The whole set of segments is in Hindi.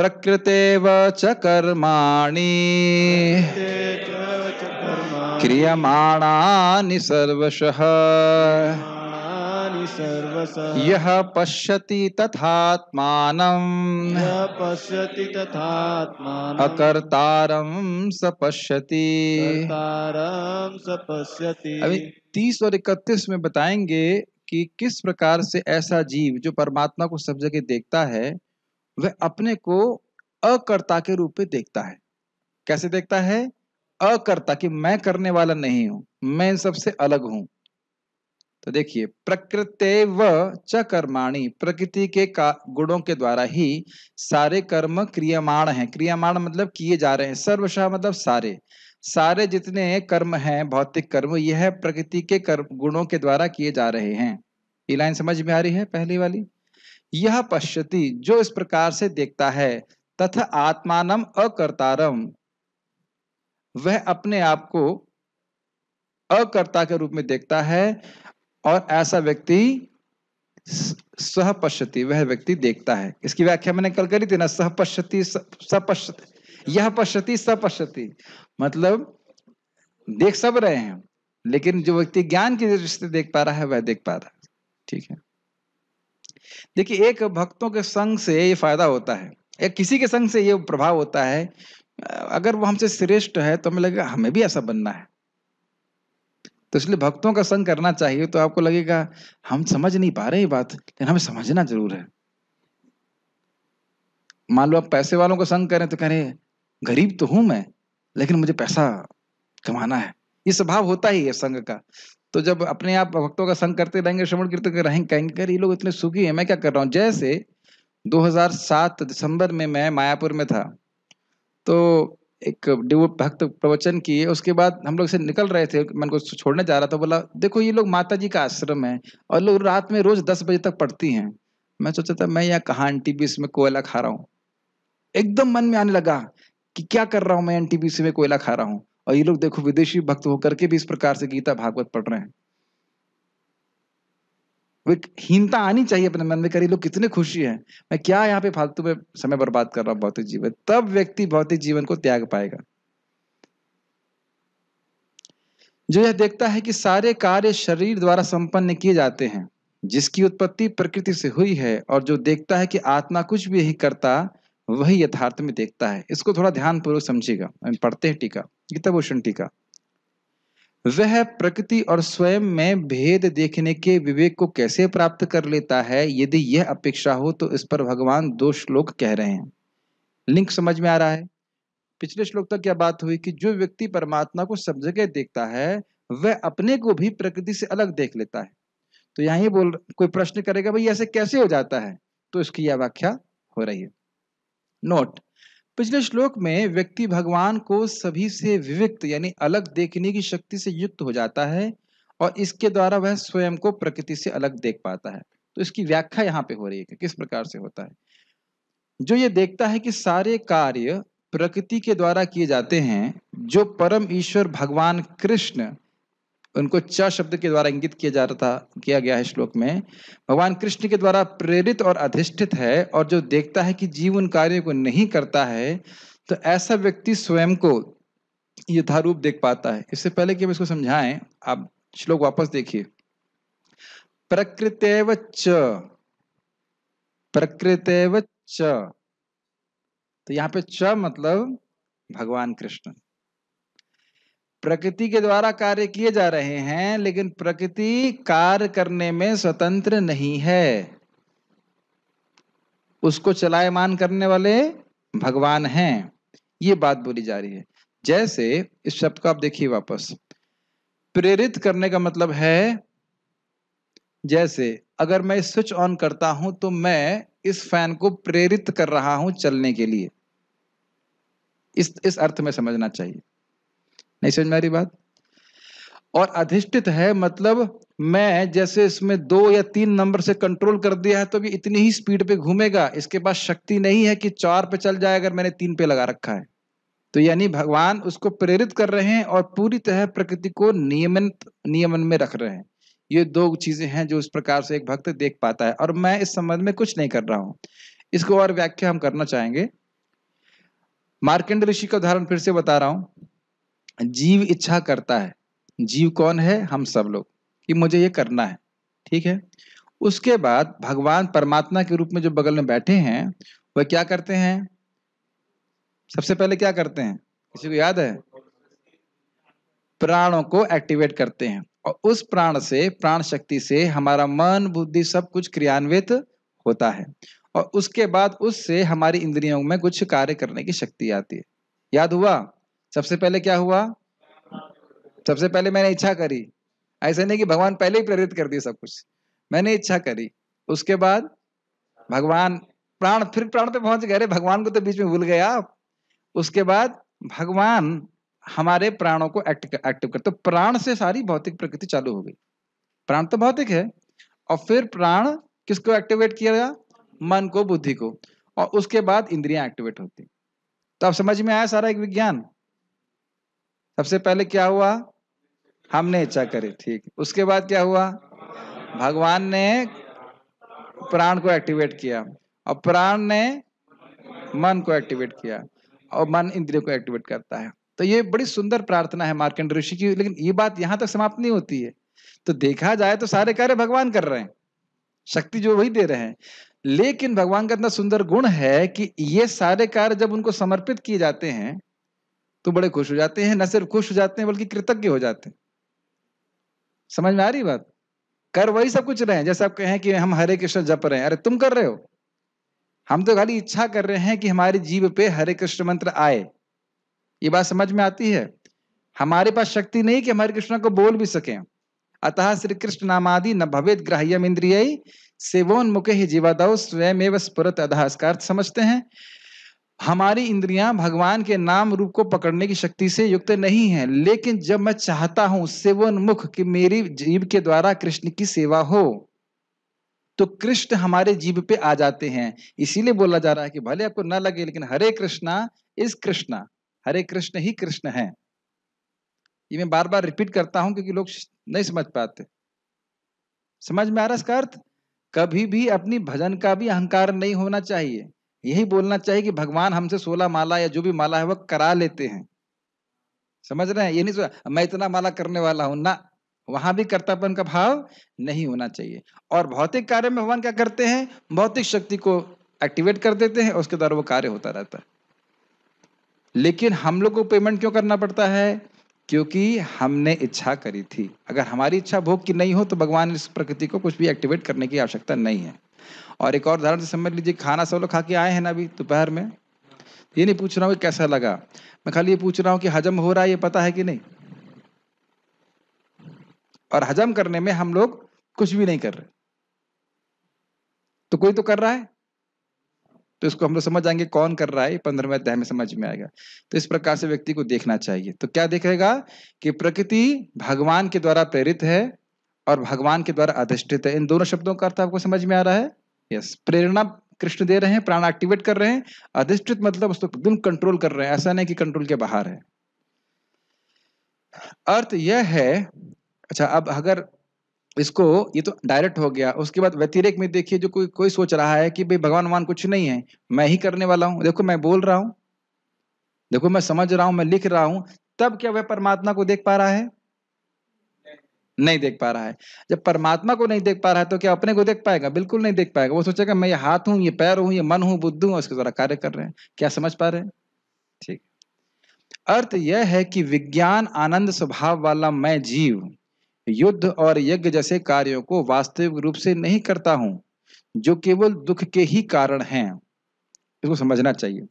प्रकृते च कर्माणि क्रियमाणानि सर्वशः यः पश्यति तथात्मानं पश्यति तथात्मानम् अकर्तारं स पश्यति स पश्यति अभी तीस और इकतीस में बताएंगे कि किस प्रकार से ऐसा जीव जो परमात्मा को सब जगह देखता है वह अपने को अकर्ता के रूप में देखता है कैसे देखता है अकर्ता कि मैं करने वाला नहीं हूं मैं इन सबसे अलग हूं तो देखिए प्रकृत व च कर्माणी प्रकृति के गुणों के द्वारा ही सारे कर्म क्रियामाण हैं क्रियामाण मतलब किए जा रहे हैं सर्वशा मतलब सारे सारे जितने कर्म हैं भौतिक कर्म यह प्रकृति के कर्म गुणों के द्वारा किए जा रहे हैं ये लाइन समझ में आ रही है पहली वाली यह पश्यति जो इस प्रकार से देखता है तथा आत्मानम अकर्तारम वह अपने आप को अकर्ता के रूप में देखता है और ऐसा व्यक्ति सह पश्यति वह व्यक्ति देखता है इसकी व्याख्या मैंने कल करी थी ना सह पश्यति सपश्यति यह पश्यति सपश्यति मतलब देख सब रहे हैं लेकिन जो व्यक्ति ज्ञान की दृष्टि देख पा रहा है वह देख पा रहा है ठीक है देखिए एक भक्तों के संग से ये फायदा होता है या किसी के संग से ये प्रभाव होता है अगर वो हमसे श्रेष्ठ है तो हमें लगेगा हमें भी ऐसा बनना है तो इसलिए भक्तों का संग करना चाहिए तो आपको लगेगा हम समझ नहीं पा रहे ये बात लेकिन हमें समझना जरूर है मान लो आप पैसे वालों का संग करें तो कह रहे गरीब तो हूं मैं लेकिन मुझे पैसा कमाना है ये स्वभाव होता ही है संघ का तो जब अपने आप भक्तों का संग करते रहेंगे श्रवण कीर्तन कर रहेंगे कहेंगे ये लोग इतने सुखी हैं मैं क्या कर रहा हूँ जैसे 2007 दिसंबर में मैं मायापुर में था तो एक डिवो भक्त प्रवचन किए उसके बाद हम लोग से निकल रहे थे मैं उनको छोड़ने जा रहा था बोला देखो ये लोग माता जी का आश्रम है और लोग रात में रोज दस बजे तक पढ़ती हैं मैं सोचा था मैं यहाँ कहाँ एन टी में कोयला खा रहा हूँ एकदम मन में आने लगा कि क्या कर रहा हूँ मैं एन टी में कोयला खा रहा हूँ और ये लोग देखो विदेशी भक्त होकर के भी इस प्रकार से गीता भागवत पढ़ रहे हैं हीनता आनी चाहिए अपने मन में करी लोग कितने खुशी है मैं क्या यहाँ पे फालतू में समय बर्बाद कर रहा हूं भौतिक जीवन तब व्यक्ति भौतिक जीवन को त्याग पाएगा जो यह देखता है कि सारे कार्य शरीर द्वारा संपन्न किए जाते हैं जिसकी उत्पत्ति प्रकृति से हुई है और जो देखता है कि आत्मा कुछ भी नहीं करता वही यथार्थ में देखता है इसको थोड़ा ध्यान पूर्वक समझिएगा पढ़ते हैं टीका गीता भूषण टीका वह प्रकृति और स्वयं में भेद देखने के विवेक को कैसे प्राप्त कर लेता है यदि यह अपेक्षा हो तो इस पर भगवान दो श्लोक कह रहे हैं लिंक समझ में आ रहा है पिछले श्लोक तक क्या बात हुई कि जो व्यक्ति परमात्मा को सब जगह देखता है वह अपने को भी प्रकृति से अलग देख लेता है तो यहाँ बोल कोई प्रश्न करेगा भाई ऐसे कैसे हो जाता है तो इसकी यह व्याख्या हो रही है नोट पिछले श्लोक में व्यक्ति भगवान को सभी से विविक्त यानी अलग देखने की शक्ति से युक्त हो जाता है और इसके द्वारा वह स्वयं को प्रकृति से अलग देख पाता है तो इसकी व्याख्या यहाँ पे हो रही है कि किस प्रकार से होता है जो ये देखता है कि सारे कार्य प्रकृति के द्वारा किए जाते हैं जो परम ईश्वर भगवान कृष्ण उनको च शब्द के द्वारा इंगित किया जा रहा था किया गया है श्लोक में भगवान कृष्ण के द्वारा प्रेरित और अधिष्ठित है और जो देखता है कि जीव उन कार्यों को नहीं करता है तो ऐसा व्यक्ति स्वयं को यथारूप देख पाता है इससे पहले कि हम इसको समझाएं आप श्लोक वापस देखिए प्रकृतव च प्रकृतव च तो यहाँ पे च मतलब भगवान कृष्ण प्रकृति के द्वारा कार्य किए जा रहे हैं लेकिन प्रकृति कार्य करने में स्वतंत्र नहीं है उसको चलायमान करने वाले भगवान हैं ये बात बोली जा रही है जैसे इस शब्द को आप देखिए वापस प्रेरित करने का मतलब है जैसे अगर मैं स्विच ऑन करता हूं तो मैं इस फैन को प्रेरित कर रहा हूं चलने के लिए इस इस अर्थ में समझना चाहिए नहीं समझ में आ रही बात और अधिष्ठित है मतलब मैं जैसे इसमें दो या तीन नंबर से कंट्रोल कर दिया है तो भी इतनी ही स्पीड पे घूमेगा इसके पास शक्ति नहीं है कि चार पे चल जाए अगर मैंने तीन पे लगा रखा है तो यानी भगवान उसको प्रेरित कर रहे हैं और पूरी तरह प्रकृति को नियमन नियमन में रख रहे हैं ये दो चीजें हैं जो इस प्रकार से एक भक्त देख पाता है और मैं इस संबंध में कुछ नहीं कर रहा हूं इसको और व्याख्या हम करना चाहेंगे मार्केंड ऋषि का उदाहरण फिर से बता रहा हूं जीव इच्छा करता है जीव कौन है हम सब लोग कि मुझे ये करना है ठीक है उसके बाद भगवान परमात्मा के रूप में जो बगल में बैठे हैं वह क्या करते हैं सबसे पहले क्या करते हैं किसी को याद है प्राणों को एक्टिवेट करते हैं और उस प्राण से प्राण शक्ति से हमारा मन बुद्धि सब कुछ क्रियान्वित होता है और उसके बाद उससे हमारी इंद्रियों में कुछ कार्य करने की शक्ति आती है याद हुआ सबसे पहले क्या हुआ सबसे पहले मैंने इच्छा करी ऐसे नहीं कि भगवान पहले ही प्रेरित कर दिया सब कुछ मैंने इच्छा करी उसके बाद भगवान प्राण फिर प्राण पे पहुंच गए भगवान को तो बीच में भूल गए आप उसके बाद भगवान हमारे प्राणों को एक्ट एक्टिव करते तो प्राण से सारी भौतिक प्रकृति चालू हो गई प्राण तो भौतिक है और फिर प्राण किसको एक्टिवेट किया गया मन को बुद्धि को और उसके बाद इंद्रियां एक्टिवेट होती तो आप समझ में आया सारा एक विज्ञान सबसे पहले क्या हुआ हमने इच्छा करी ठीक उसके बाद क्या हुआ भगवान ने प्राण को एक्टिवेट किया और प्राण ने मन को एक्टिवेट किया और मन इंद्रियों को एक्टिवेट करता है तो ये बड़ी सुंदर प्रार्थना है मार्कंड ऋषि की लेकिन ये बात यहां तक समाप्त नहीं होती है तो देखा जाए तो सारे कार्य भगवान कर रहे हैं शक्ति जो वही दे रहे हैं लेकिन भगवान का इतना सुंदर गुण है कि ये सारे कार्य जब उनको समर्पित किए जाते हैं तो बड़े खुश हो जाते हैं न सिर्फ खुश हो जाते हैं बल्कि कृतज्ञ हो जाते हैं समझ में आ रही बात कर वही सब कुछ रहे हैं जैसे आप कहें कि हम हरे कृष्ण जप रहे हैं अरे तुम कर रहे हो हम तो खाली इच्छा कर रहे हैं कि हमारी जीव पे हरे कृष्ण मंत्र आए ये बात समझ में आती है हमारे पास शक्ति नहीं कि हमारे कृष्ण को बोल भी सके अतः श्री कृष्ण नामादि न भवेद ग्राह्यम इंद्रिय सेवोन्मुख ही जीवादव स्वयं स्फुरत अधास्कार समझते हैं हमारी इंद्रियां भगवान के नाम रूप को पकड़ने की शक्ति से युक्त नहीं है लेकिन जब मैं चाहता हूं मुख कि मेरी जीव के द्वारा कृष्ण की सेवा हो तो कृष्ण हमारे जीव पे आ जाते हैं इसीलिए बोला जा रहा है कि भले आपको ना लगे लेकिन हरे कृष्णा इज कृष्णा हरे कृष्ण ही कृष्ण है ये मैं बार बार रिपीट करता हूं क्योंकि लोग नहीं समझ पाते समझ में आ रहा इसका अर्थ कभी भी अपनी भजन का भी अहंकार नहीं होना चाहिए यही बोलना चाहिए कि भगवान हमसे सोलह माला या जो भी माला है वह करा लेते हैं समझ रहे हैं ये नहीं सोचा मैं इतना माला करने वाला हूं ना वहां भी कर्तापन का भाव नहीं होना चाहिए और भौतिक कार्य में भगवान क्या करते हैं भौतिक शक्ति को एक्टिवेट कर देते हैं उसके द्वारा वो कार्य होता रहता है लेकिन हम लोग को पेमेंट क्यों करना पड़ता है क्योंकि हमने इच्छा करी थी अगर हमारी इच्छा भोग की नहीं हो तो भगवान इस प्रकृति को कुछ भी एक्टिवेट करने की आवश्यकता नहीं है और एक और उदाहरण से समझ लीजिए खाना सब लोग खा के आए हैं ना अभी दोपहर में तो ये नहीं पूछ रहा हूँ कैसा लगा मैं खाली ये पूछ रहा हूँ कि हजम हो रहा है ये पता है कि नहीं और हजम करने में हम लोग कुछ भी नहीं कर रहे तो कोई तो कर रहा है तो इसको हम लोग समझ आएंगे कौन कर रहा है पंद्रहवें अध्याय में समझ में आएगा तो इस प्रकार से व्यक्ति को देखना चाहिए तो क्या देखेगा कि प्रकृति भगवान के द्वारा प्रेरित है और भगवान के द्वारा अधिष्ठित है इन दोनों शब्दों का अर्थ आपको समझ में आ रहा है यस प्रेरणा कृष्ण दे रहे हैं प्राण एक्टिवेट कर रहे हैं अधिष्ठित मतलब उसको एकदम कंट्रोल कर रहे हैं ऐसा नहीं कि कंट्रोल के बाहर है अर्थ यह है अच्छा अब अगर इसको ये तो डायरेक्ट हो गया उसके बाद व्यतिरेक में देखिए जो कोई कोई सोच रहा है कि भाई भगवान भगवान कुछ नहीं है मैं ही करने वाला हूँ देखो मैं बोल रहा हूँ देखो मैं समझ रहा हूं मैं लिख रहा हूँ तब क्या वह परमात्मा को देख पा रहा है नहीं देख पा रहा है जब परमात्मा को नहीं देख पा रहा है तो क्या अपने को देख पाएगा बिल्कुल नहीं देख पाएगा वो सोचेगा मैं ये हाथ हूं ये पैर हूं ये मन हूं बुद्ध हूं उसके द्वारा कार्य कर रहे हैं क्या समझ पा रहे हैं ठीक अर्थ यह है कि विज्ञान आनंद स्वभाव वाला मैं जीव युद्ध और यज्ञ जैसे कार्यों को वास्तविक रूप से नहीं करता हूं जो केवल दुख के ही कारण हैं इसको समझना चाहिए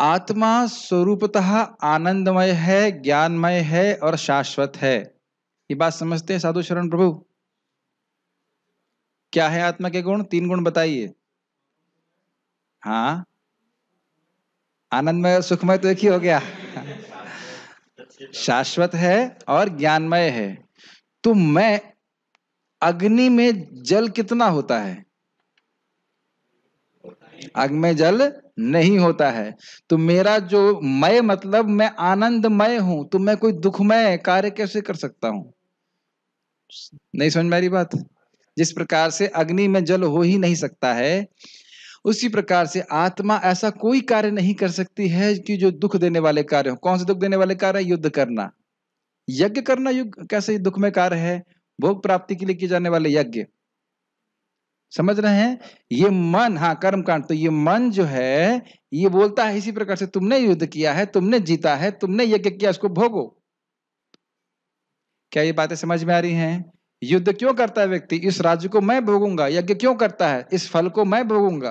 आत्मा स्वरूपतः आनंदमय है ज्ञानमय है और शाश्वत है ये बात समझते हैं साधु शरण प्रभु क्या है आत्मा के गुण तीन गुण बताइए हाँ आनंदमय सुखमय तो एक ही हो गया शाश्वत है और ज्ञानमय है तो मैं अग्नि में जल कितना होता है अग में जल नहीं होता है तो मेरा जो मय मतलब मैं आनंदमय हूं तो मैं कोई दुखमय कार्य कैसे कर सकता हूं नहीं समझ मेरी बात जिस प्रकार से अग्नि में जल हो ही नहीं सकता है उसी प्रकार से आत्मा ऐसा कोई कार्य नहीं कर सकती है कि जो दुख देने वाले कार्य हो कौन से दुख देने वाले कार्य युद्ध करना यज्ञ करना युग कैसे दुख में कार्य है भोग प्राप्ति के लिए किए जाने वाले यज्ञ समझ रहे हैं ये मन हाँ कर्म कांड तो ये मन जो है ये बोलता है इसी प्रकार से तुमने युद्ध किया है तुमने जीता है तुमने यज्ञ किया उसको भोगो क्या ये बातें समझ में आ रही हैं युद्ध क्यों करता है व्यक्ति इस राज्य को मैं भोगूंगा यज्ञ क्यों करता है इस फल को मैं भोगूंगा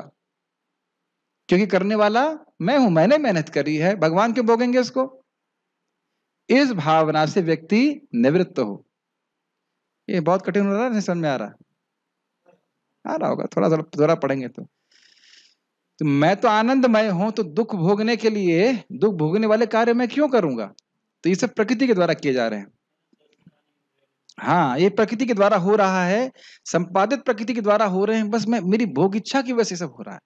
क्योंकि करने वाला मैं हूं मैंने मेहनत करी है भगवान क्यों भोगेंगे इसको इस भावना से व्यक्ति निवृत्त हो ये बहुत कठिन हो रहा है समझ में आ रहा आ रहा होगा थोड़ा थोड़ा थोड़ा पढ़ेंगे तो तो मैं तो आनंदमय हूं तो दुख भोगने के लिए दुख भोगने वाले कार्य मैं क्यों करूंगा तो ये सब प्रकृति के द्वारा किए जा रहे हैं हाँ, ये प्रकृति के द्वारा हो रहा है, संपादित प्रकृति के द्वारा हो रहे हैं, बस मैं मेरी भोग इच्छा की वजह से सब हो रहा है।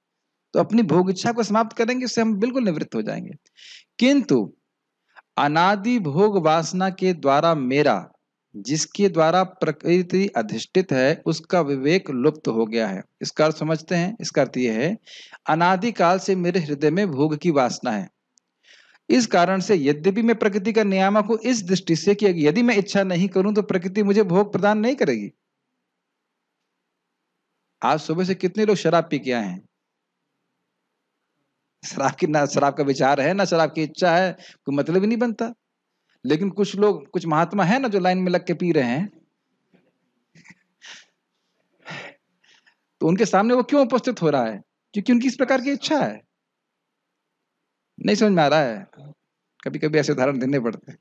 तो अपनी भोग इच्छा को समाप्त करेंगे उससे हम बिल्कुल निवृत्त हो जाएंगे। किंतु अनादि भोग वासना के द्वारा मेरा जिसके द्वारा प्रकृति अधिष्ठित है उसका विवेक लुप्त हो गया है इसका अर्थ समझते हैं इसका अर्थ यह है अनादि काल से मेरे हृदय में भोग की वासना है इस कारण से यद्यपि मैं प्रकृति का नियामक हूं इस दृष्टि से कि यदि मैं इच्छा नहीं करूं तो प्रकृति मुझे भोग प्रदान नहीं करेगी आज सुबह से कितने लोग शराब पी के आए हैं शराब की ना शराब का विचार है ना शराब की इच्छा है कोई मतलब ही नहीं बनता लेकिन कुछ लोग कुछ महात्मा है ना जो लाइन में लग के पी रहे हैं तो उनके सामने वो क्यों उपस्थित हो रहा है क्योंकि उनकी इस प्रकार की इच्छा है नहीं समझ में आ रहा है कभी कभी ऐसे उदाहरण देने पड़ते हैं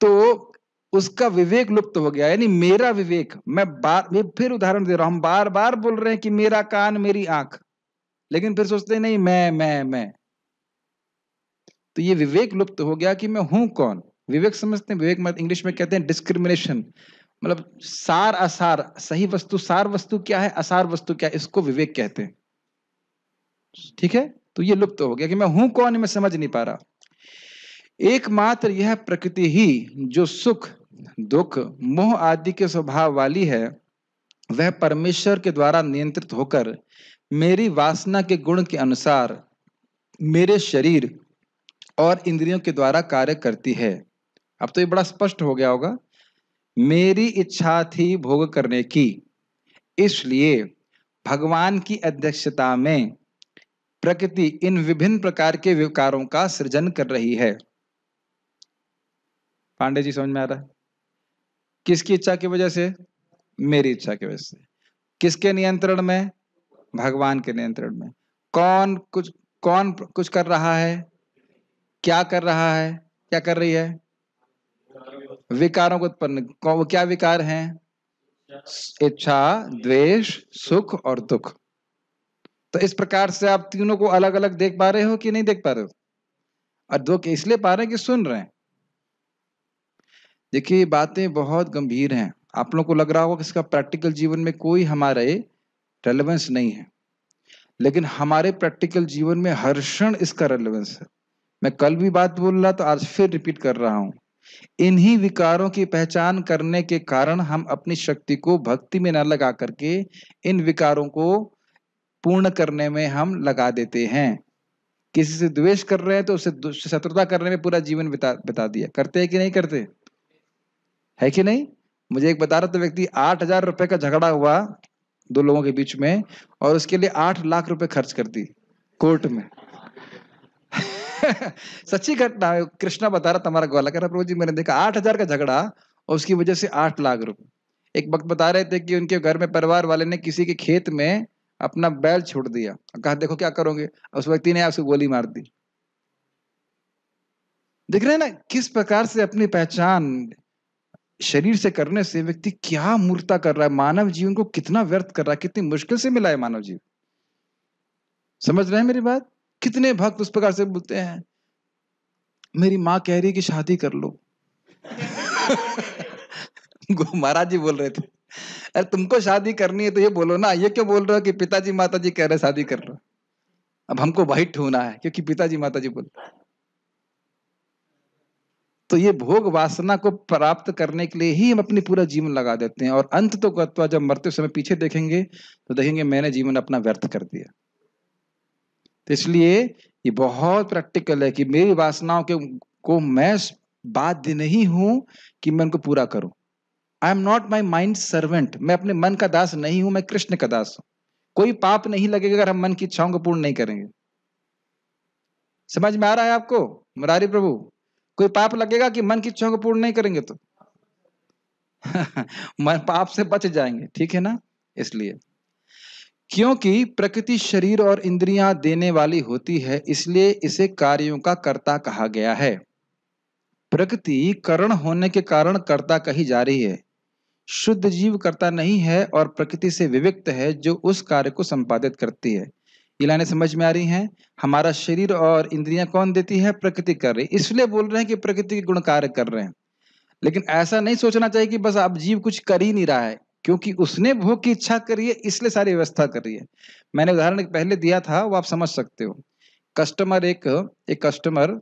तो उसका विवेक लुप्त हो गया यानी मेरा विवेक मैं बार मैं फिर उदाहरण दे रहा हूं हम बार बार बोल रहे हैं कि मेरा कान मेरी आंख लेकिन फिर सोचते नहीं मैं मैं मैं तो ये विवेक लुप्त हो गया कि मैं हूं कौन विवेक समझते हैं विवेक मत इंग्लिश में कहते हैं डिस्क्रिमिनेशन मतलब सार असार सही वस्तु सार वस्तु क्या है असार वस्तु क्या है इसको विवेक कहते हैं ठीक है तो ये लुप्त तो हो गया कि मैं हूं कौन मैं समझ नहीं पा रहा एकमात्र यह प्रकृति ही जो सुख दुख मोह आदि के स्वभाव वाली है वह परमेश्वर के द्वारा नियंत्रित होकर मेरी वासना के गुण के अनुसार मेरे शरीर और इंद्रियों के द्वारा कार्य करती है अब तो ये बड़ा स्पष्ट हो गया होगा मेरी इच्छा थी भोग करने की इसलिए भगवान की अध्यक्षता में प्रकृति इन विभिन्न प्रकार के विकारों का सृजन कर रही है पांडे जी समझ में आ रहा है किसकी इच्छा की वजह से मेरी इच्छा की वजह से किसके नियंत्रण में भगवान के नियंत्रण में कौन कुछ कौन कुछ कर रहा है क्या कर रहा है क्या कर रही है विकारों को उत्पन्न क्या विकार हैं इच्छा द्वेष सुख और दुख तो इस प्रकार से आप तीनों को अलग अलग देख पा रहे हो कि नहीं देख पा रहे हो और दो इसलिए पा रहे हैं कि सुन रहे हैं देखिए बातें बहुत गंभीर हैं आप लोगों को लग रहा होगा कि इसका प्रैक्टिकल जीवन में कोई हमारे रेलेवेंस नहीं है लेकिन हमारे प्रैक्टिकल जीवन में हर क्षण इसका रेलेवेंस है मैं कल भी बात बोल रहा तो आज फिर रिपीट कर रहा हूं इन्हीं विकारों की पहचान करने के कारण हम अपनी शक्ति को भक्ति में न लगा करके इन विकारों को पूर्ण करने में हम लगा देते हैं किसी से द्वेष कर रहे हैं तो उसे शत्रुता करने में पूरा जीवन बिता बिता दिया करते हैं कि नहीं करते है कि नहीं मुझे एक बता रहा था व्यक्ति आठ हजार रुपए का झगड़ा हुआ दो लोगों के बीच में और उसके लिए आठ लाख रुपए खर्च कर दी कोर्ट में सच्ची घटना है कृष्णा बता रहा तुम्हारा ग्वाला कह रहा प्रभु जी मैंने देखा आठ हजार का झगड़ा और उसकी वजह से आठ लाख रुपए एक वक्त बता रहे थे कि उनके घर में परिवार वाले ने किसी के खेत में अपना बैल छोड़ दिया कहा देखो क्या करोगे उस व्यक्ति ने आपसे गोली मार दी देख रहे हैं ना किस प्रकार से अपनी पहचान शरीर से करने से व्यक्ति क्या मूर्ता कर रहा है मानव जीवन को कितना व्यर्थ कर रहा है कितनी मुश्किल से मिला है मानव जीवन समझ रहे हैं मेरी बात कितने भक्त उस प्रकार से बोलते हैं मेरी माँ कह रही है कि शादी कर लो महाराज जी बोल रहे थे अरे तुमको शादी करनी है तो ये बोलो ना ये क्यों बोल रहे हो कि पिताजी माताजी कह रहे शादी कर लो अब हमको वही ठूना है क्योंकि पिताजी माताजी बोल तो ये भोग वासना को प्राप्त करने के लिए ही हम अपनी पूरा जीवन लगा देते हैं और अंत तो गत्वा जब मरते समय पीछे देखेंगे तो देखेंगे मैंने जीवन अपना व्यर्थ कर दिया तो इसलिए ये बहुत प्रैक्टिकल है कि मेरी वासनाओं के को मैं बाध्य नहीं हूं कि मैं उनको पूरा करूं I am not my mind servant मैं अपने मन का दास नहीं हूं मैं कृष्ण का दास हूं कोई पाप नहीं लगेगा अगर हम मन की इच्छाओं को पूर्ण नहीं करेंगे समझ में आ रहा है आपको मुरारी प्रभु कोई पाप लगेगा कि मन की इच्छाओं को पूर्ण नहीं करेंगे तो मन पाप से बच जाएंगे ठीक है ना इसलिए क्योंकि प्रकृति शरीर और इंद्रियां देने वाली होती है इसलिए इसे कार्यों का कर्ता कहा गया है प्रकृति करण होने के कारण कर्ता कही जा रही है शुद्ध जीव करता नहीं है और प्रकृति से विविक्त है जो उस कार्य को संपादित करती है ये लाइने समझ में आ रही हैं हमारा शरीर और इंद्रियां कौन देती है प्रकृति कर रही इसलिए बोल रहे हैं कि प्रकृति के गुण कार्य कर रहे हैं लेकिन ऐसा नहीं सोचना चाहिए कि बस अब जीव कुछ कर ही नहीं रहा है क्योंकि उसने भोग की इच्छा करी है इसलिए सारी व्यवस्था कर रही है मैंने उदाहरण पहले दिया था वो आप समझ सकते हो कस्टमर एक एक कस्टमर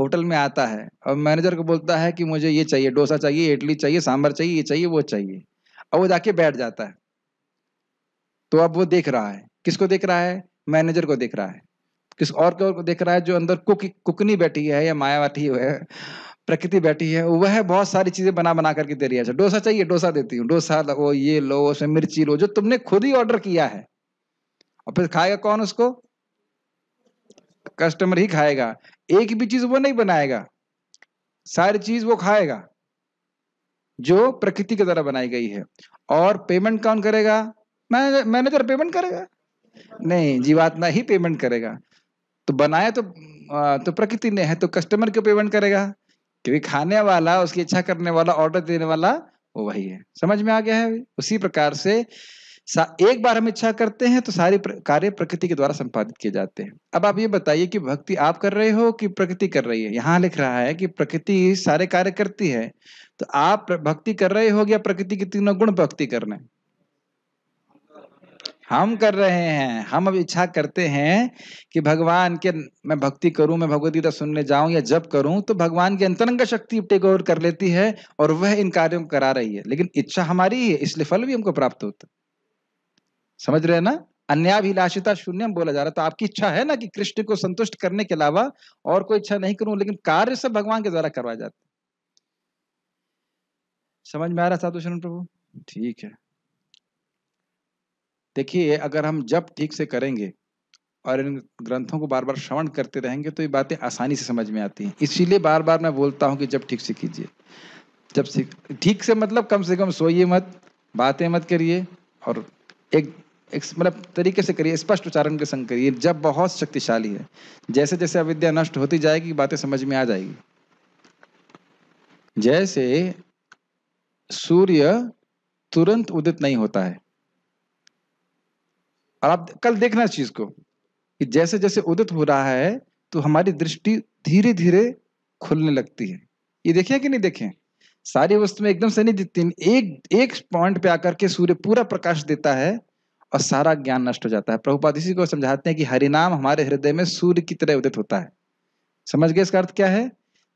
होटल में आता है और मैनेजर को बोलता है कि मुझे ये चाहिए डोसा चाहिए इडली चाहिए सांभर चाहिए ये चाहिए वो चाहिए और वो जाके बैठ जाता है तो अब वो देख रहा है किसको देख रहा है मैनेजर को देख रहा है किस और को देख रहा है जो अंदर कुक कुकनी बैठी है या माया है प्रकृति बैठी है वह बहुत सारी चीजें बना बना करके दे रही है अच्छा, डोसा चाहिए डोसा देती हूँ डोसा लो ये लो उसमें मिर्ची लो जो तुमने खुद ही ऑर्डर किया है और फिर खाएगा कौन उसको कस्टमर ही खाएगा एक भी चीज वो नहीं बनाएगा सारी चीज वो खाएगा जो प्रकृति के द्वारा बनाई गई है और पेमेंट कौन करेगा मैनेजर पेमेंट करेगा नहीं जीवात्मा ही पेमेंट करेगा तो बनाया तो तो प्रकृति ने है तो कस्टमर क्यों पेमेंट करेगा क्योंकि खाने वाला उसकी इच्छा करने वाला ऑर्डर देने वाला वो वही है समझ में आ गया है उसी प्रकार से एक बार हम इच्छा करते हैं तो सारे प्र, कार्य प्रकृति के द्वारा संपादित किए जाते हैं अब आप ये बताइए कि भक्ति आप कर रहे हो कि प्रकृति कर रही है यहाँ लिख रहा है कि प्रकृति सारे कार्य करती है तो आप भक्ति कर रहे हो या प्रकृति के तीनों गुण भक्ति कर रहे हम कर रहे हैं हम अब इच्छा करते हैं कि भगवान के मैं भक्ति करूं मैं भगवदगीता सुनने जाऊं या जब करूं तो भगवान की अंतरंग शक्ति टेक ओवर कर लेती है और वह इन कार्यों को करा रही है लेकिन इच्छा हमारी ही है इसलिए फल भी हमको प्राप्त होता है समझ रहे हैं ना अन्याभिलाषिता शून्य बोला जा रहा तो आपकी इच्छा है ना कि कृष्ण को संतुष्ट करने के अलावा और कोई इच्छा नहीं करूं लेकिन कार्य सब भगवान के द्वारा करवाया जाता समझ में आ रहा साधु शरण प्रभु ठीक है देखिए अगर हम जब ठीक से करेंगे और इन ग्रंथों को बार बार श्रवण करते रहेंगे तो ये बातें आसानी से समझ में आती हैं इसीलिए बार बार मैं बोलता हूँ कि जब ठीक से कीजिए जब ठीक से मतलब कम से कम सोइए मत बातें मत करिए और एक मतलब तरीके से करिए स्पष्ट उच्चारण के संग करिए जब बहुत शक्तिशाली है जैसे जैसे अविद्या नष्ट होती जाएगी बातें समझ में आ जाएगी जैसे सूर्य तुरंत उदित नहीं होता है और आप कल देखना इस चीज को कि जैसे जैसे उदित हो रहा है तो हमारी दृष्टि धीरे धीरे खुलने लगती है ये देखें कि नहीं देखें सारी वस्तु में एकदम से नहीं दिखती एक एक पॉइंट पे आकर के सूर्य पूरा प्रकाश देता है और सारा ज्ञान नष्ट हो जाता है प्रभुपाद इसी को समझाते हैं कि हरिनाम हमारे हृदय में सूर्य की तरह उदित होता है समझ गए इसका अर्थ क्या है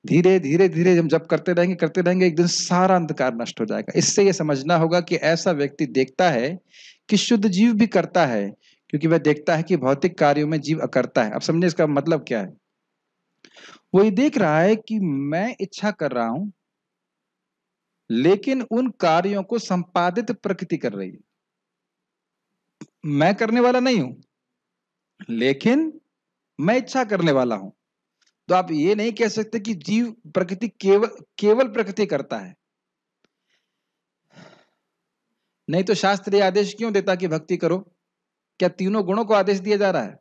धीरे धीरे धीरे हम जब करते रहेंगे करते रहेंगे एक दिन सारा अंधकार नष्ट हो जाएगा इससे यह समझना होगा कि ऐसा व्यक्ति देखता है कि शुद्ध जीव भी करता है क्योंकि वह देखता है कि भौतिक कार्यों में जीव करता है अब समझे इसका मतलब क्या है वो ये देख रहा है कि मैं इच्छा कर रहा हूं लेकिन उन कार्यों को संपादित प्रकृति कर रही है मैं करने वाला नहीं हूं लेकिन मैं इच्छा करने वाला हूं तो आप ये नहीं कह सकते कि जीव प्रकृति केवल केवल प्रकृति करता है नहीं तो शास्त्र आदेश क्यों देता कि भक्ति करो क्या तीनों गुणों को आदेश दिया जा रहा है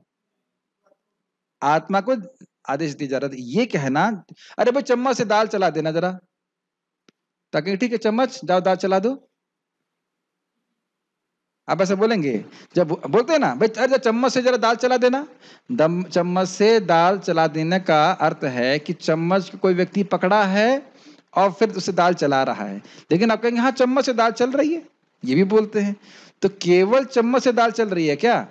आत्मा को आदेश दिया जा रहा है ये कहना अरे भाई चम्मच से दाल चला देना जरा ताकि ठीक है चम्मच जाओ दाल चला दो आप ऐसा बोलेंगे जब बोलते हैं ना भाई अरे चम्मच से जरा दाल चला देना दम चम्मच से दाल चला देने का अर्थ है कि चम्मच को कोई व्यक्ति पकड़ा है और फिर उसे दाल चला रहा है लेकिन आप कहेंगे हाँ चम्मच से दाल चल रही है ये भी बोलते हैं तो केवल चम्मच से दाल चल रही है क्या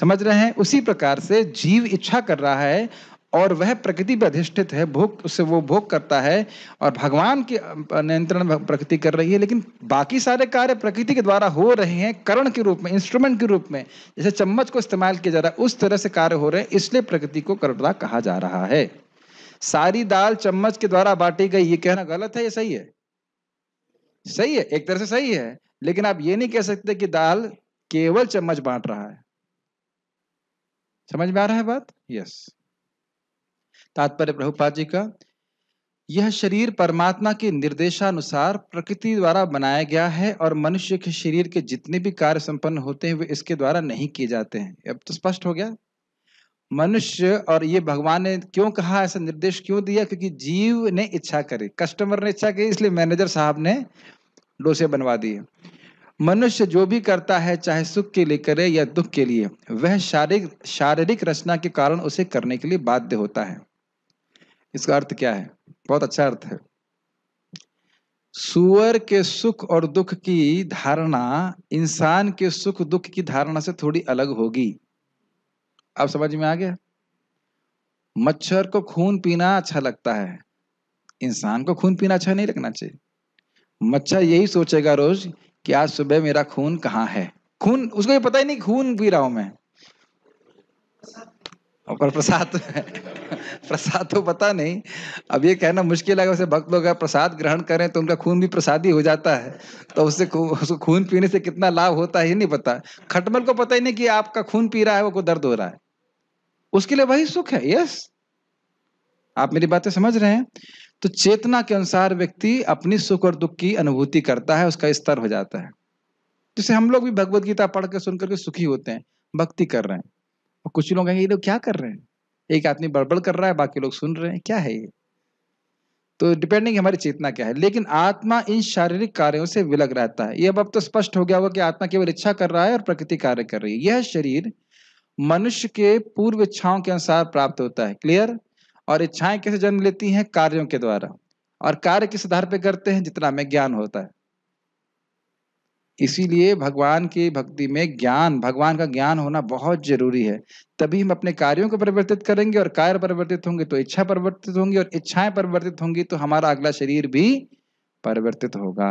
समझ रहे हैं उसी प्रकार से जीव इच्छा कर रहा है और वह प्रकृति पर अधिष्ठित है भोग उससे वो भोग करता है और भगवान के नियंत्रण प्रकृति कर रही है लेकिन बाकी सारे कार्य प्रकृति के द्वारा हो रहे हैं करण के रूप में इंस्ट्रूमेंट के रूप में जैसे चम्मच को इस्तेमाल किया जा रहा है उस तरह से कार्य हो रहे हैं इसलिए प्रकृति को करुणा कहा जा रहा है सारी दाल चम्मच के द्वारा बांटी गई ये कहना गलत है या सही है सही है एक तरह से सही है लेकिन आप ये नहीं कह सकते कि दाल केवल चम्मच बांट रहा है समझ में आ रहा है बात यस yes. तात्पर्य प्रभुपाद जी का यह शरीर परमात्मा के निर्देशानुसार प्रकृति द्वारा बनाया गया है और मनुष्य के शरीर के जितने भी कार्य संपन्न होते हैं वे इसके द्वारा नहीं किए जाते हैं अब तो स्पष्ट हो गया मनुष्य और ये भगवान ने क्यों कहा ऐसा निर्देश क्यों दिया क्योंकि जीव ने इच्छा करी कस्टमर ने इच्छा की इसलिए मैनेजर साहब ने डोसे बनवा दिए मनुष्य जो भी करता है चाहे सुख के लिए करे या दुख के लिए वह शारीरिक शारीरिक रचना के कारण उसे करने के लिए बाध्य होता है इसका अर्थ क्या है बहुत अच्छा अर्थ है सुअर के सुख और दुख की धारणा इंसान के सुख दुख की धारणा से थोड़ी अलग होगी आप समझ में आ गया मच्छर को खून पीना अच्छा लगता है इंसान को खून पीना अच्छा नहीं लगना चाहिए मच्छर यही सोचेगा रोज कि आज सुबह मेरा खून कहाँ है खून उसको ये पता ही नहीं खून पी रहा हूं मैं पर प्रसाद प्रसाद तो पता नहीं अब ये कहना मुश्किल है वैसे भक्त लोग प्रसाद ग्रहण करें तो उनका खून भी प्रसाद ही हो जाता है तो उससे उसको खून पीने से कितना लाभ होता है ये नहीं पता खटमल को पता ही नहीं कि आपका खून पी रहा है वो को दर्द हो रहा है उसके लिए वही सुख है यस आप मेरी बातें समझ रहे हैं तो चेतना के अनुसार व्यक्ति अपनी सुख और दुख की अनुभूति करता है उसका स्तर हो जाता है जिसे हम लोग भी भगवदगीता पढ़ के सुन करके सुखी होते हैं भक्ति कर रहे हैं कुछ लोग कहेंगे ये लोग क्या कर रहे हैं एक आदमी बड़बड़ कर रहा है बाकी लोग सुन रहे हैं क्या है ये तो डिपेंडिंग हमारी चेतना क्या है लेकिन आत्मा इन शारीरिक कार्यों से विलग रहता है ये अब तो स्पष्ट हो गया होगा कि आत्मा केवल इच्छा कर रहा है और प्रकृति कार्य कर रही है यह शरीर मनुष्य के पूर्व इच्छाओं के अनुसार प्राप्त होता है क्लियर और इच्छाएं कैसे जन्म लेती हैं कार्यों के द्वारा और कार्य किस आधार पर करते हैं जितना हमें ज्ञान होता है इसीलिए भगवान की भक्ति में ज्ञान भगवान का ज्ञान होना बहुत जरूरी है तभी हम अपने कार्यों को परिवर्तित करेंगे और कार्य परिवर्तित होंगे तो इच्छा परिवर्तित होंगी और इच्छाएं परिवर्तित होंगी तो हमारा अगला शरीर भी परिवर्तित होगा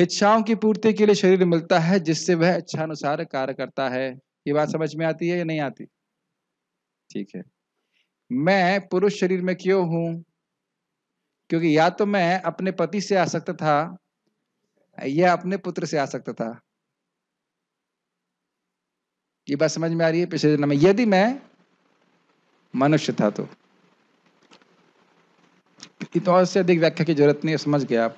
इच्छाओं की पूर्ति के लिए शरीर मिलता है जिससे वह इच्छा अनुसार कार्य करता है ये बात समझ में आती है या नहीं आती ठीक है मैं पुरुष शरीर में क्यों हूं क्योंकि या तो मैं अपने पति से आ सकता था यह अपने पुत्र से आ सकता था ये बात समझ में आ रही है पिछले जन्म में यदि मैं मनुष्य था तो और से अधिक व्याख्या की जरूरत नहीं समझ गया आप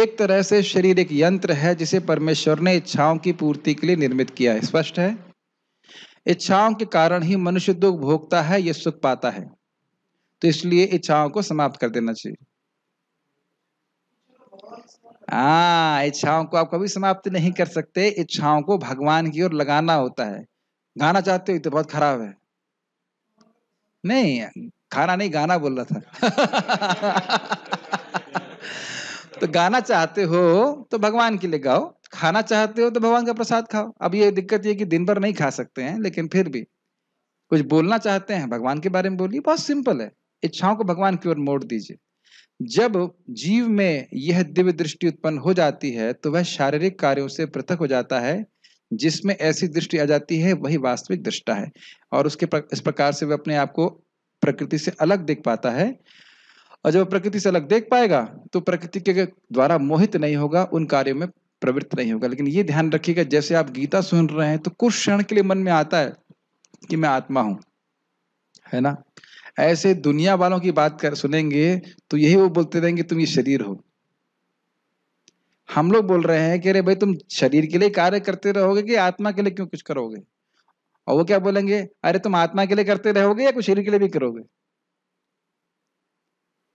एक तरह से शरीर एक यंत्र है जिसे परमेश्वर ने इच्छाओं की पूर्ति के लिए निर्मित किया है स्पष्ट है इच्छाओं के कारण ही मनुष्य दुख भोगता है यह सुख पाता है तो इसलिए इच्छाओं को समाप्त कर देना चाहिए हाँ इच्छाओं को आप कभी समाप्त नहीं कर सकते इच्छाओं को भगवान की ओर लगाना होता है गाना चाहते हो तो बहुत खराब है नहीं खाना नहीं गाना बोल रहा था तो गाना चाहते हो तो भगवान के लिए गाओ खाना चाहते हो तो भगवान का प्रसाद खाओ अब ये दिक्कत ये कि दिन भर नहीं खा सकते हैं लेकिन फिर भी कुछ बोलना चाहते हैं भगवान के बारे में बोलिए बहुत सिंपल है इच्छाओं को भगवान की ओर मोड़ दीजिए जब जीव में यह दिव्य दृष्टि उत्पन्न हो जाती है तो वह शारीरिक कार्यों से पृथक हो जाता है जिसमें ऐसी दृष्टि आ जाती है वही वास्तविक दृष्टा है और उसके प्र, इस प्रकार से वह अपने आप को प्रकृति से अलग देख पाता है और जब प्रकृति से अलग देख पाएगा तो प्रकृति के द्वारा मोहित नहीं होगा उन कार्यों में प्रवृत्त नहीं होगा लेकिन ये ध्यान रखिएगा जैसे आप गीता सुन रहे हैं तो कुछ क्षण के लिए मन में आता है कि मैं आत्मा हूं है ना ऐसे दुनिया वालों की बात कर सुनेंगे तो यही वो बोलते रहेंगे तुम ये शरीर हो हम लोग बोल रहे हैं कि अरे भाई तुम शरीर के लिए कार्य करते रहोगे कि आत्मा के लिए क्यों कुछ करोगे और वो क्या बोलेंगे अरे तुम आत्मा के लिए करते रहोगे या कुछ शरीर के लिए भी करोगे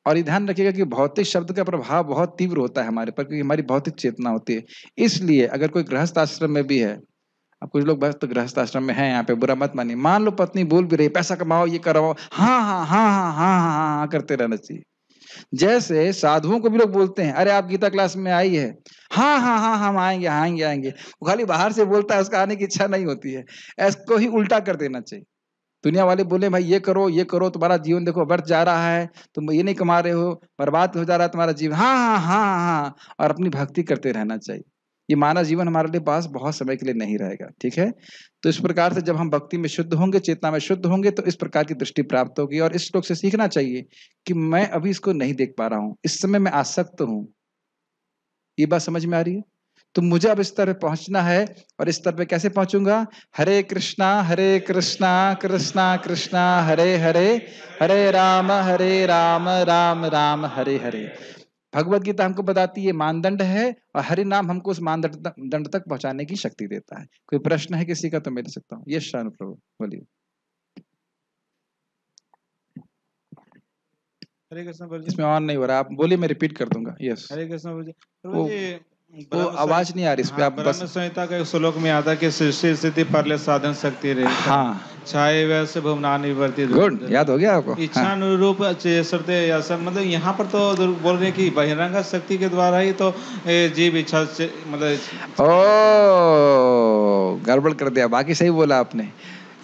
और ये ध्यान रखिएगा कि भौतिक शब्द का प्रभाव बहुत तीव्र होता है हमारे पर क्योंकि हमारी भौतिक चेतना होती है इसलिए अगर कोई गृहस्थ आश्रम में भी है अब कुछ लोग बस तो गृहस्थ आश्रम में है यहाँ पे बुरा मत मानिए मान लो पत्नी बोल भी रही पैसा कमाओ ये करवाओ हाँ हाँ हाँ हाँ हाँ हाँ हाँ करते रहना चाहिए जैसे साधुओं को भी लोग बोलते हैं अरे आप गीता क्लास में आई है हाँ हाँ हाँ हम आएंगे आएंगे आएंगे वो खाली बाहर से बोलता है उसका आने की इच्छा नहीं होती है इसको ही उल्टा कर देना चाहिए दुनिया वाले बोले भाई ये करो ये करो तुम्हारा जीवन देखो बढ़ जा रहा है तुम ये नहीं कमा रहे हो बर्बाद हो जा रहा है तुम्हारा जीवन हाँ हाँ हाँ हाँ और अपनी भक्ति करते रहना चाहिए ये मानव जीवन हमारे लिए पास बहुत समय के लिए नहीं रहेगा ठीक है तो इस प्रकार से जब हम भक्ति में शुद्ध होंगे चेतना में शुद्ध होंगे तो इस प्रकार की दृष्टि प्राप्त होगी और इस श्लोक से सीखना चाहिए कि मैं अभी इसको नहीं देख पा रहा हूँ इस समय मैं आसक्त हूँ ये बात समझ में आ रही है तो मुझे अब इस तरह पहुंचना है और इस स्तर पर कैसे पहुंचूंगा हरे कृष्णा हरे कृष्णा कृष्णा कृष्णा हरे हरे हरे राम हरे राम राम राम हरे हरे भगवत गीता हमको बताती है मानदंड है और हरि नाम हमको उस मानदंड दंड तक पहुंचाने की शक्ति देता है कोई प्रश्न है किसी का तो मैं ले सकता हूँ ये शानु प्रभु बोलिए हरे कृष्ण इसमें ऑन नहीं हो रहा आप बोलिए मैं रिपीट कर दूंगा यस हरे कृष्ण वो आवाज नहीं आ रही इसमें हाँ, आप बस संहिता का एक श्लोक में आता कि सृष्टि स्थिति परले साधन शक्ति रहे हाँ छाए वैसे भुवना निवर्ती गुड याद हो गया आपको इच्छा अनुरूप हाँ। सर मतलब यहाँ पर तो बोल रहे कि बहिरंग शक्ति के द्वारा ही तो जीव इच्छा मतलब ओ गड़बड़ कर दिया बाकी सही बोला आपने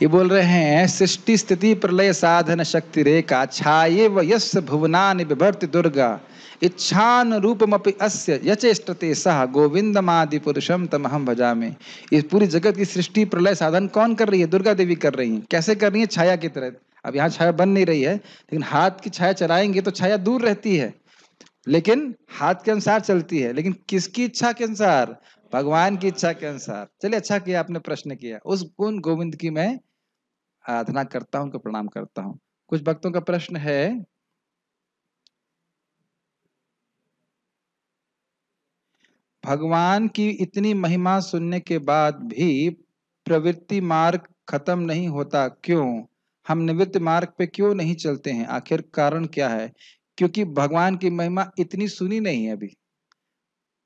ये बोल रहे हैं सृष्टि स्थिति प्रलय साधन शक्ति रेखा छाए व भुवनानि विभर्ति दुर्गा इच्छान रूपमपि अस्य यचेष्टते सह गोविंदमादि पुरुषम तमहम भजा में इस पूरी जगत की सृष्टि प्रलय साधन कौन कर रही है दुर्गा देवी कर रही है कैसे कर रही है छाया की तरह अब यहाँ छाया बन नहीं रही है लेकिन हाथ की छाया चलाएंगे तो छाया दूर रहती है लेकिन हाथ के अनुसार चलती है लेकिन किसकी इच्छा के अनुसार भगवान की इच्छा के अनुसार चलिए अच्छा किया आपने प्रश्न किया उस गुण गोविंद की मैं आराधना करता हूँ उनको प्रणाम करता हूँ कुछ भक्तों का प्रश्न है भगवान की इतनी महिमा सुनने के बाद भी प्रवृत्ति मार्ग खत्म नहीं होता क्यों हम निवृत्त मार्ग पे क्यों नहीं चलते हैं आखिर कारण क्या है क्योंकि भगवान की महिमा इतनी सुनी नहीं है अभी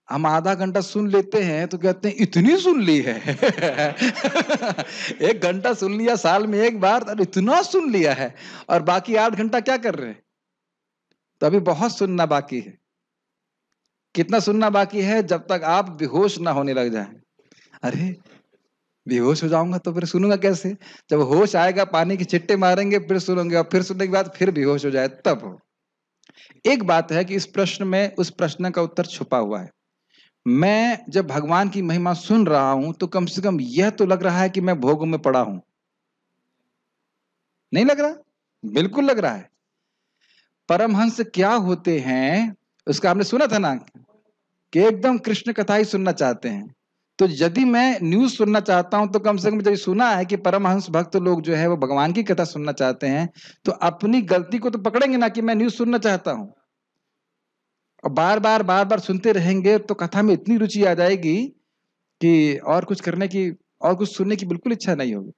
हम आधा घंटा सुन लेते हैं तो कहते हैं इतनी सुन ली है एक घंटा सुन लिया साल में एक बार और इतना सुन लिया है और बाकी आठ घंटा क्या कर रहे हैं तो अभी बहुत सुनना बाकी है कितना सुनना बाकी है जब तक आप बेहोश ना होने लग जाए अरे बेहोश हो जाऊंगा तो फिर सुनूंगा कैसे जब होश आएगा पानी के छिट्टे मारेंगे फिर सुनूंगे और फिर सुनने के बाद फिर बेहोश हो जाए तब एक बात है कि इस प्रश्न में उस प्रश्न का उत्तर छुपा हुआ है मैं जब भगवान की महिमा सुन रहा हूं तो कम से कम यह तो लग रहा है कि मैं भोग में पड़ा हूं नहीं लग रहा बिल्कुल लग रहा है परमहंस क्या होते हैं उसका आपने सुना था ना कि एकदम कृष्ण कथा ही सुनना चाहते हैं तो यदि मैं न्यूज सुनना चाहता हूं तो कम से कम जब सुना है कि परमहंस भक्त लोग जो है वो भगवान की कथा सुनना चाहते हैं तो अपनी गलती को तो पकड़ेंगे ना कि मैं न्यूज सुनना चाहता हूं और बार बार बार बार सुनते रहेंगे तो कथा में इतनी रुचि आ जाएगी कि और कुछ करने की और कुछ सुनने की बिल्कुल इच्छा नहीं होगी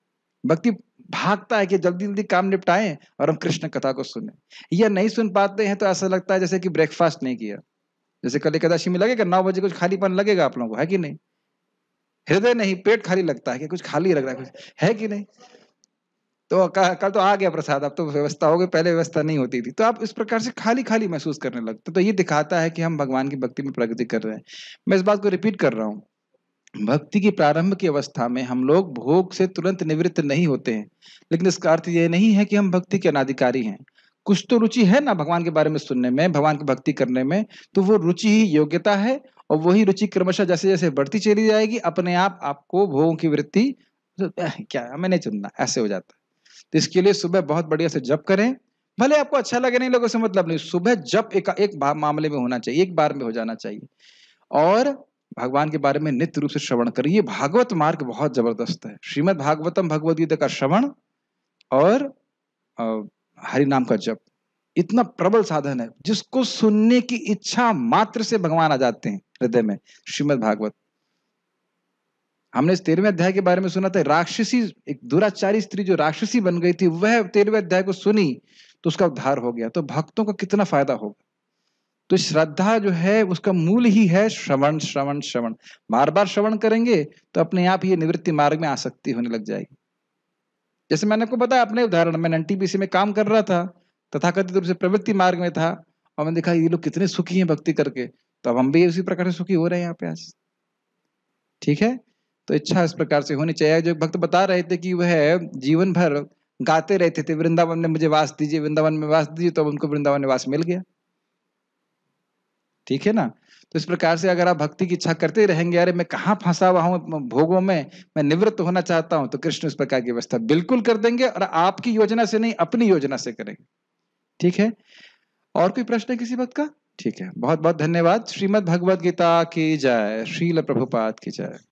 भक्ति भागता है कि जल्दी जल्दी काम निपटाएं और हम कृष्ण कथा को सुने या नहीं सुन पाते हैं तो ऐसा लगता है जैसे कि ब्रेकफास्ट नहीं किया जैसे कल एकादशी में लगेगा नौ बजे कुछ खालीपन लगेगा आप लोगों को है कि नहीं हृदय नहीं पेट खाली लगता है कि कुछ खाली लग रहा है कुछ है कि नहीं तो कल तो आ गया प्रसाद अब तो व्यवस्था हो गई पहले व्यवस्था नहीं होती थी तो आप इस प्रकार से खाली खाली महसूस करने लगते तो ये दिखाता है कि हम भगवान की भक्ति में प्रगति कर रहे हैं मैं इस बात को रिपीट कर रहा हूँ भक्ति की प्रारंभ की अवस्था में हम लोग भोग से तुरंत निवृत्त नहीं होते हैं लेकिन इसका अर्थ ये नहीं है कि हम भक्ति के अनाधिकारी हैं कुछ तो रुचि है ना भगवान के बारे में सुनने में भगवान की भक्ति करने में तो वो रुचि ही योग्यता है और वही रुचि क्रमशः जैसे जैसे बढ़ती चली जाएगी अपने आप आपको भोगों की वृत्ति तो क्या हमें नहीं चुनना ऐसे हो जाता तो इसके लिए सुबह बहुत बढ़िया से जप करें भले आपको अच्छा लगे नहीं लोगों से मतलब नहीं सुबह जप एक, एक मामले में होना चाहिए एक बार में हो जाना चाहिए और भगवान के बारे में नित्य रूप से श्रवण करें ये भागवत मार्ग बहुत जबरदस्त है श्रीमद भागवतम भगवदगीता का श्रवण और हरि नाम का जप इतना प्रबल साधन है जिसको सुनने की इच्छा मात्र से भगवान आ जाते हैं हृदय में श्रीमद भागवत हमने इस तेरहवें अध्याय के बारे में सुना था राक्षसी एक दुराचारी स्त्री जो राक्षसी बन गई थी वह तेरहवें अध्याय को सुनी तो उसका उद्धार हो गया तो भक्तों का कितना फायदा होगा तो श्रद्धा जो है उसका मूल ही है श्रवण श्रवण श्रवण बार बार श्रवण करेंगे तो अपने आप ये निवृत्ति मार्ग में आसक्ति होने लग जाएगी जैसे मैंने आपको बताया अपने उदाहरण में एनटीपीसी में काम कर रहा था तथाकथित रूप से प्रवृत्ति मार्ग में था और मैंने देखा ये लोग कितने सुखी हैं भक्ति करके तो अब हम भी उसी प्रकार से सुखी हो रहे हैं यहाँ पे आज ठीक है तो इच्छा इस प्रकार से होनी चाहिए जो भक्त बता रहे थे कि वह जीवन भर गाते रहते थे वृंदावन में मुझे वास दीजिए वृंदावन में वास दीजिए तो अब उनको वृंदावन में वास मिल गया ठीक है ना तो इस प्रकार से अगर आप भक्ति की इच्छा करते रहेंगे अरे मैं कहाँ फंसा हुआ हूँ भोगों में मैं निवृत्त होना चाहता हूँ तो कृष्ण उस प्रकार की व्यवस्था बिल्कुल कर देंगे और आपकी योजना से नहीं अपनी योजना से करेंगे ठीक है और कोई प्रश्न है किसी वक्त का ठीक है बहुत बहुत धन्यवाद श्रीमद भगवद गीता की जय श्रील प्रभुपाद की जय